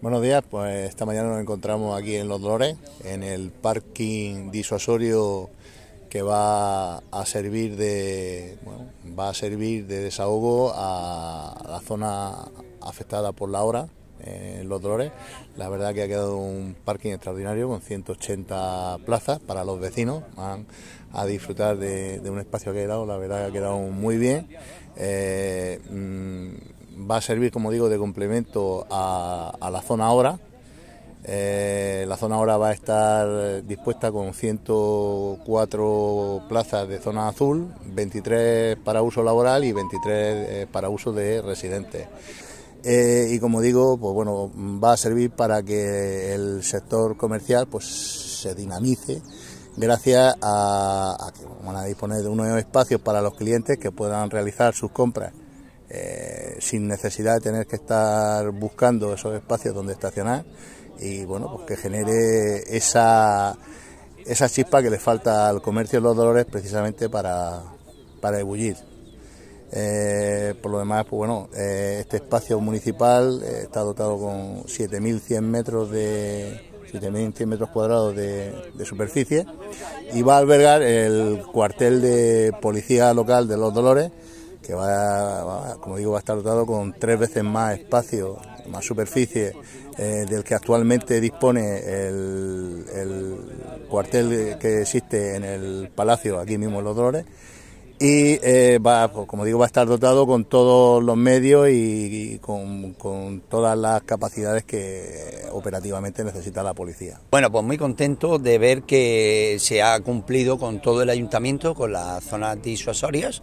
Buenos días, pues esta mañana nos encontramos aquí en Los Dolores, en el parking disuasorio que va a servir de va a servir de desahogo a la zona afectada por la hora en eh, Los Dolores. La verdad que ha quedado un parking extraordinario con 180 plazas para los vecinos. Van a disfrutar de, un espacio que ha quedado, la verdad que ha quedado muy bien. Eh, mm, va a servir, como digo, de complemento a, la zona ahora. Eh, la zona ahora va a estar dispuesta con 104 plazas de zona azul, 23 para uso laboral y 23 eh, para uso de residentes. Eh, y como digo, pues bueno, va a servir para que el sector comercial pues se dinamice gracias a, a que van a disponer de unos espacios para los clientes que puedan realizar sus compras sin necesidad de tener que estar buscando esos espacios donde estacionar y bueno, pues que genere esa, esa chispa que le falta al comercio de los dolores precisamente para, para ebullir. Eh, por lo demás, pues bueno, eh, este espacio municipal eh, está dotado con 7.100 metros de 7.100 metros cuadrados de, de, superficie y va a albergar el cuartel de policía local de Los Dolores que va, como digo, va a estar dotado con tres veces más espacio, más superficie eh, del que actualmente dispone el, el, cuartel que existe en el Palacio, aquí mismo en Los Dolores y eh, como digo, va a estar dotado con todos los medios y, con, todas las capacidades que operativamente necesita la policía. Bueno, pues muy contento de ver que se ha cumplido con todo el ayuntamiento, con las zonas disuasorias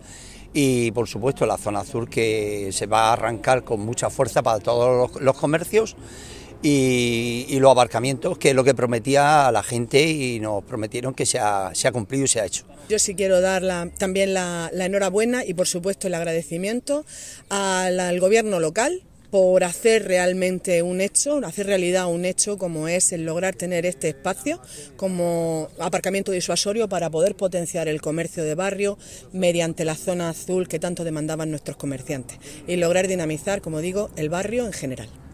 y por supuesto la zona azul que se va a arrancar con mucha fuerza para todos los comercios y, los abarcamientos, que es lo que prometía a la gente y nos prometieron que se ha, cumplido y se ha hecho. Yo sí quiero dar también la, enhorabuena y por supuesto el agradecimiento al, al gobierno local por hacer realmente un hecho, hacer realidad un hecho como es el lograr tener este espacio como aparcamiento disuasorio para poder potenciar el comercio de barrio mediante la zona azul que tanto demandaban nuestros comerciantes y lograr dinamizar, como digo, el barrio en general.